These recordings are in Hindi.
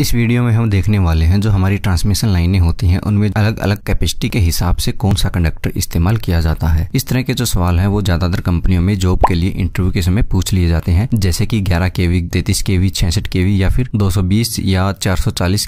इस वीडियो में हम देखने वाले हैं जो हमारी ट्रांसमिशन लाइनें होती हैं उनमें अलग अलग कैपेसिटी के हिसाब से कौन सा कंडक्टर इस्तेमाल किया जाता है इस तरह के जो सवाल हैं वो ज्यादातर कंपनियों में जॉब के लिए इंटरव्यू के समय पूछ लिए जाते हैं जैसे कि 11 केवी तैतीस केवी 66 केवी या फिर 220 या चार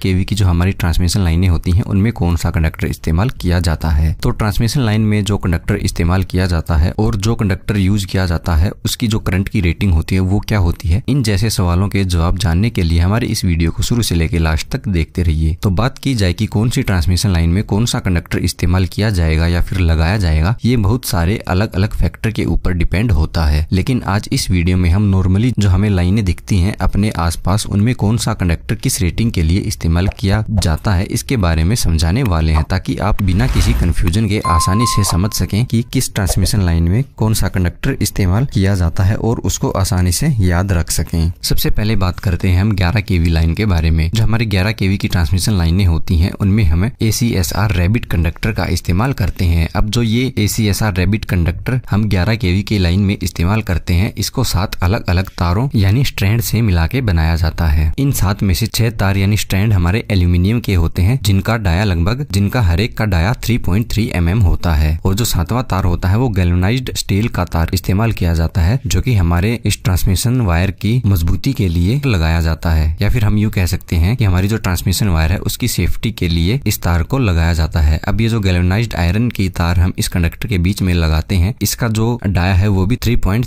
केवी की जो हमारी ट्रांसमिशन लाइने होती है उनमें कौन सा कंडक्टर इस्तेमाल किया जाता है तो ट्रांसमिशन लाइन में जो कंडक्टर इस्तेमाल किया जाता है और जो कंडक्टर यूज किया जाता है उसकी जो करंट की रेटिंग होती है वो क्या होती है इन जैसे सवालों के जवाब जानने के लिए हमारे इस वीडियो को शुरू से लेके लास्ट तक देखते रहिए तो बात की जाए कि कौन सी ट्रांसमिशन लाइन में कौन सा कंडक्टर इस्तेमाल किया जाएगा या फिर लगाया जाएगा ये बहुत सारे अलग अलग फैक्टर के ऊपर डिपेंड होता है लेकिन आज इस वीडियो में हम नॉर्मली जो हमें लाइने दिखती है अपने आस उनमें कौन सा कंडक्टर किस रेटिंग के लिए इस्तेमाल किया जाता है इसके बारे में समझाने वाले है ताकि आप बिना किसी कंफ्यूजन के आसानी से समझ सके की किस ट्रांसमिशन लाइन में कौन सा कंडक्टर इस्तेमाल किया जाता है और उसको आसानी से याद रख सकें सबसे पहले बात करते हैं हम ग्यारह केवी लाइन के बारे में में जो हमारे ग्यारह केवी की ट्रांसमिशन लाइनें होती हैं उनमें हम A C S R rabbit conductor का इस्तेमाल करते हैं अब जो ये A C S R rabbit conductor हम ग्यारह केवी के लाइन में इस्तेमाल करते हैं इसको सात अलग अलग तारों यानी स्ट्रैंड से मिला के बनाया जाता है इन सात में से छह तार यानी स्ट्रैंड हमारे एल्यूमिनियम के होते हैं जिनका डाया लगभग जिनका हर एक का डाया थ्री पॉइंट mm होता है और जो सातवां तार होता है वो गैलोनाइज स्टील का तार इस्तेमाल किया जाता है जो की हमारे इस ट्रांसमिशन वायर की मजबूती के लिए लगाया जाता है या फिर हम यू कह सकते देखते हैं कि हमारी जो ट्रांसमिशन वायर है उसकी सेफ्टी के लिए इस तार को लगाया जाता है अब ये जो गैलोनाइज आयरन की तार हम इस कंडक्टर के बीच में लगाते हैं इसका जो डाया है वो भी थ्री पॉइंट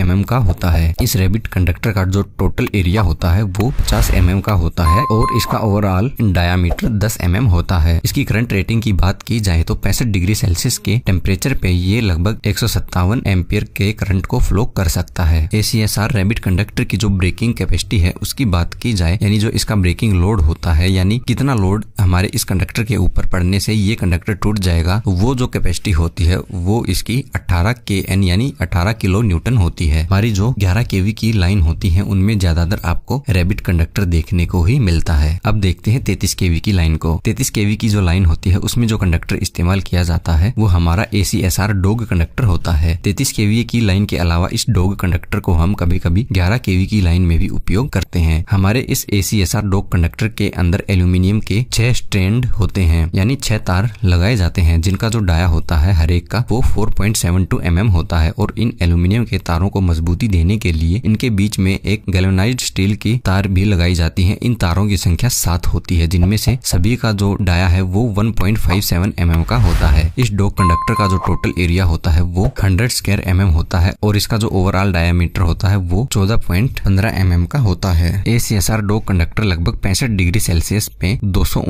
mm का होता है इस रेबिट कंडक्टर का जो टोटल एरिया होता है वो पचास एम mm का होता है और इसका ओवरऑल डायामीटर एम mm होता है इसकी करंट रेटिंग की बात की जाए तो पैंसठ डिग्री सेल्सियस के टेम्परेचर पे ये लगभग एक सौ एम्पियर के करंट को फ्लो कर सकता है ए रेबिट कंडक्टर की जो ब्रेकिंग कैपेसिटी है उसकी बात की जाए यानी जो इसका ब्रेकिंग लोड होता है यानी कितना लोड हमारे इस कंडक्टर के ऊपर पड़ने से ये कंडक्टर टूट जाएगा वो जो कैपेसिटी होती है वो इसकी 18 के एन यानी 18 किलो न्यूटन होती है हमारी जो 11 केवी की लाइन होती है उनमें ज्यादातर आपको रेबिट कंडक्टर देखने को ही मिलता है अब देखते हैं तैतीस केवी की लाइन को तैतीस केवी की जो लाइन होती है उसमें जो कंडक्टर इस्तेमाल किया जाता है वो हमारा A C S R dog conductor होता है तैतीस केवी की लाइन के अलावा इस डोग कंडक्टर को हम कभी कभी ग्यारह केवी की लाइन में भी उपयोग करते हैं हमारे इस A C S R dog conductor के अंदर एल्यूमिनियम के छह स्ट्रैंड होते हैं यानी छह तार लगाए जाते हैं जिनका जो डाया होता है हर एक का वो 4.72 mm होता है और इन एल्यूमिनियम के तारों को मजबूती देने के लिए इनके बीच में एक गैलोनाइज स्टील की तार भी लगाई जाती है इन तारों की संख्या सात होती है जिनमें से सभी का जो डाया है वो 1.57 mm का होता है इस डॉग कंडक्टर का जो टोटल एरिया होता है वो हंड्रेड स्क्वायर एम होता है और इसका जो ओवरऑल डायामीटर होता है वो चौदह एम mm का होता है A C S R dog conductor लगभग पैंसठ डिग्री सेल्सियस पे दो सौ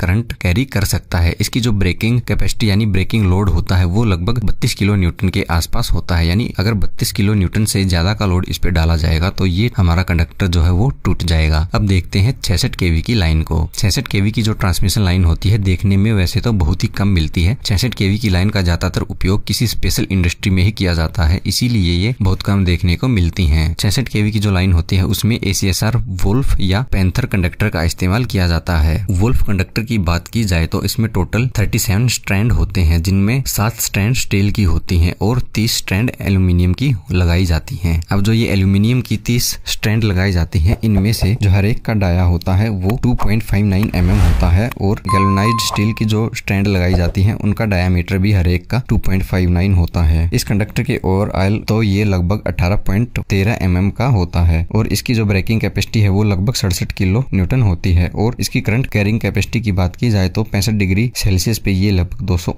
करंट कैरी कर सकता है इसकी जो ब्रेकिंग कैपेसिटी यानी ब्रेकिंग लोड होता है वो लगभग बत्तीस किलो न्यूटन के आसपास होता है यानी अगर बत्तीस किलो न्यूटन से ज्यादा का लोड इस पे डाला जाएगा तो ये हमारा कंडक्टर जो है वो टूट जाएगा अब देखते हैं छसठ केवी की लाइन को छसठ केवी की जो ट्रांसमिशन लाइन होती है देखने में वैसे तो बहुत ही कम मिलती है छसठ केवी की लाइन का ज्यादातर उपयोग किसी स्पेशल इंडस्ट्री में ही किया जाता है इसीलिए ये बहुत कम देखने को मिलती है छसठ केवी की जो लाइन होती है उसमें एसीएसआर वोल्फ या पैंथर कंडक्टर का इस्तेमाल किया जाता है वुल्फ कंडक्टर की बात की जाए तो इसमें टोटल 37 स्ट्रैंड होते हैं जिनमें सात स्ट्रैंड स्टील की होती हैं और 30 स्ट्रैंड एल्यूमिनियम की लगाई जाती हैं अब जो ये एल्यूमिनियम की 30 स्ट्रैंड लगाई जाती हैं इनमें से जो हर एक का डाया होता है वो टू पॉइंट फाइव mm होता है और गैलनाइज स्टील की जो स्ट्रैंड लगाई जाती है उनका डायामीटर भी हर एक का टू होता है इस कंडक्टर के आयल तो ये लगभग अठारह पॉइंट mm का होता है और इसकी जो ब्रेकिंग कैपेसिटी है वो लगभग सड़सठ पैंसठ किलो न्यूटन होती है और इसकी करंट कैरिंग कैपेसिटी की बात की जाए तो पैंसठ डिग्री सेल्सियस पे ये लगभग दो सौ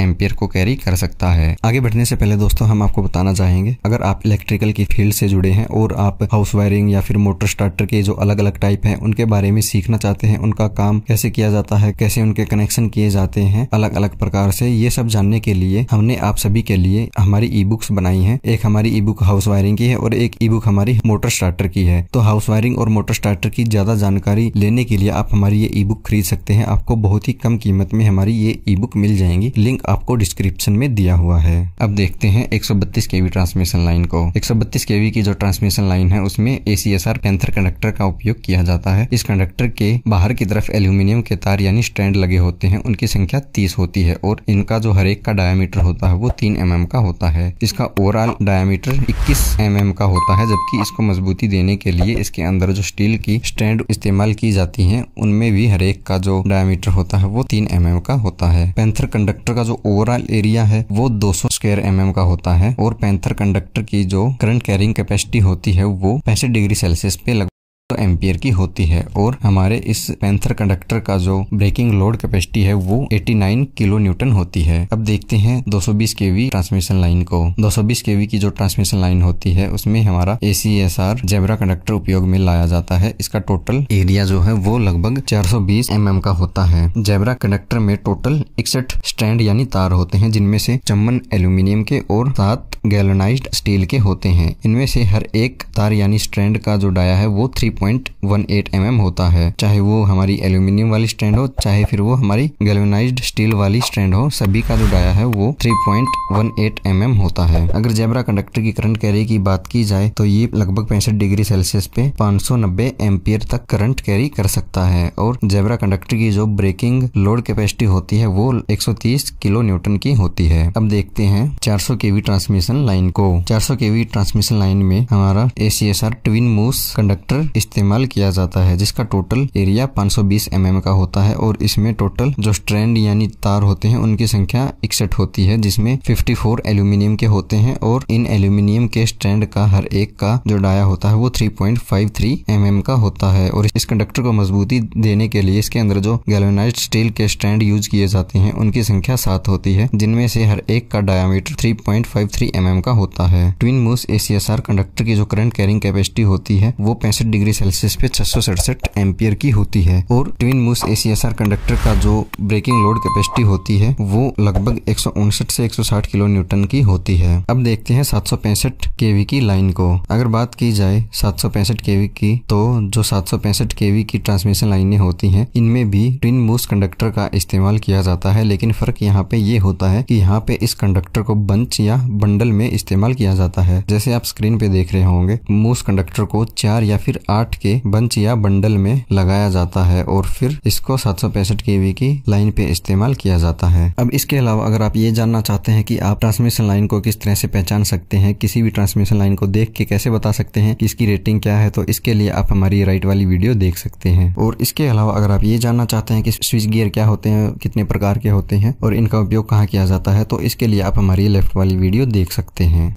एम्पियर को कैरी कर सकता है आगे बढ़ने से पहले दोस्तों हम आपको बताना चाहेंगे अगर आप इलेक्ट्रिकल की फील्ड से जुड़े हैं और आप हाउस वायरिंग या फिर मोटर स्टार्टर के जो अलग अलग टाइप है उनके बारे में सीखना चाहते हैं उनका काम कैसे किया जाता है कैसे उनके कनेक्शन किए जाते हैं अलग अलग प्रकार से ये सब जानने के लिए हमने आप सभी के लिए हमारी ई बुक्स बनाई है एक हमारी ई बुक हाउस वायरिंग की है और एक ई बुक हमारी मोटर स्टार्टर की है तो हाउस वायरिंग और मोटर स्टार्टर की इसकी ज़्यादा जानकारी लेने के लिए आप हमारी ये ई बुक खरीद सकते हैं आपको बहुत ही कम कीमत में हमारी ये ई बुक मिल जाएंगी लिंक आपको डिस्क्रिप्शन में दिया हुआ है अब देखते हैं 132 केवी ट्रांसमिशन लाइन को 132 केवी की जो ट्रांसमिशन लाइन है उसमें आर पेंथर कंडक्टर का उपयोग किया जाता है इस कंडक्टर के बाहर की तरफ एल्यूमिनियम के तार यानी स्टैंड लगे होते हैं उनकी संख्या तीस होती है और इनका जो हरेक का डायामीटर होता है वो तीन एम mm का होता है इसका ओवरऑल डायमीटर इक्कीस एम mm का होता है जबकि इसको मजबूती देने के लिए इसके अंदर जो स्टील की स्टैंड इस्तेमाल की जाती हैं उनमें भी हर एक का जो डायमीटर होता है वो तीन एम mm का होता है पैंथर कंडक्टर का जो ओवरऑल एरिया है वो 200 स्क्र एम mm का होता है और पैंथर कंडक्टर की जो करंट कैरिंग कैपेसिटी होती है वो पैंसठ डिग्री सेल्सियस पे लग तो एम्पियर की होती है और हमारे इस पेंथर कंडक्टर का जो ब्रेकिंग लोड कैपेसिटी है वो 89 किलो न्यूटन होती है अब देखते हैं 220 केवी ट्रांसमिशन लाइन को 220 केवी की जो ट्रांसमिशन लाइन होती है उसमें हमारा A C S R zebra conductor उपयोग में लाया जाता है इसका टोटल एरिया जो है वो लगभग 420 एमएम का होता है जेबरा कंडक्टर में टोटल इकसठ स्टैंड यानी तार होते हैं जिनमें से चम्बन एल्यूमिनियम के और सात गैलोनाइज स्टील के होते हैं इनमें से हर एक तार यानी स्ट्रैंड का जो डाया है वो three point one eight M M होता है चाहे वो हमारी एल्यूमिनियम वाली स्टैंड हो चाहे फिर वो हमारी गैल्वेनाइज्ड स्टील वाली स्टैंड हो सभी का जो डाया है वो three point one eight M M होता है अगर जेबरा कंडक्टर की करंट कैरी की बात की जाए तो ये लगभग पैंसठ डिग्री सेल्सियस पे पांच सौ नब्बे एम्पियर तक करंट कैरी कर सकता है और जेबरा कंडक्टर की जो ब्रेकिंग लोड कैपेसिटी होती है वो तीस किलो न्यूटन की होती है अब देखते हैं सौ केवी ट्रांसमिशन लाइन को सौ केवी ट्रांसमिशन लाइन में हमारा A C S R twin moose conductor इस्तेमाल किया जाता है जिसका टोटल एरिया 520 mm का होता है और इसमें टोटल जो स्ट्रैंड यानी तार होते हैं उनकी संख्या इकसठ होती है जिसमें 54 एल्यूमिनियम के होते हैं और इन एल्यूमिनियम के स्ट्रैंड का हर एक का जो डाया होता है वो 3.53 mm का होता है और इस कंडक्टर को मजबूती देने के लिए इसके अंदर जो गैलोनाइज स्टील के स्ट्रैंड यूज किए जाते हैं उनकी संख्या सात होती है जिनमें से हर एक का डायामीटर पॉइंट mm का होता है ट्विन मूस एसीएसआर कंडक्टर की जो करंट कैरिंग कैपेसिटी होती है वो पैंसठ डिग्री सेल्सियस पे छह सौ सड़सठ एम्पियर की होती है और twin moose A C S R conductor का जो ब्रेकिंग लोड कैपेसिटी होती है वो लगभग एक सौ उनसठ से एक सौ साठ किलो न्यूटन की होती है अब देखते हैं सात सौ पैंसठ केवी की लाइन को अगर बात की जाए सात सौ पैंसठ केवी की तो जो सात सौ पैंसठ केवी की ट्रांसमिशन लाइनें होती हैं इनमें भी ट्विन मूस कंडक्टर का इस्तेमाल किया जाता है लेकिन फर्क यहाँ पे ये होता है कि यहाँ पे इस कंडक्टर को बंच या बंडल में इस्तेमाल किया जाता है जैसे आप स्क्रीन पे देख रहे होंगे मूस कंडक्टर को चार या फिर आठ काट के बंच या बंडल में लगाया जाता है और फिर इसको सात सौ पैंसठ के वी की लाइन पे इस्तेमाल किया जाता है अब इसके अलावा अगर आप ये जानना चाहते हैं कि आप ट्रांसमिशन लाइन को किस तरह से पहचान सकते हैं किसी भी ट्रांसमिशन लाइन को देख के कैसे बता सकते हैं कि इसकी रेटिंग क्या है तो इसके लिए आप हमारी राइट वाली वीडियो देख सकते हैं और इसके अलावा अगर आप ये जानना चाहते हैं कि स्विच गियर क्या होते हैं कितने प्रकार के होते हैं और इनका उपयोग कहाँ किया जाता है तो इसके लिए आप हमारी लेफ्ट वाली वीडियो देख सकते हैं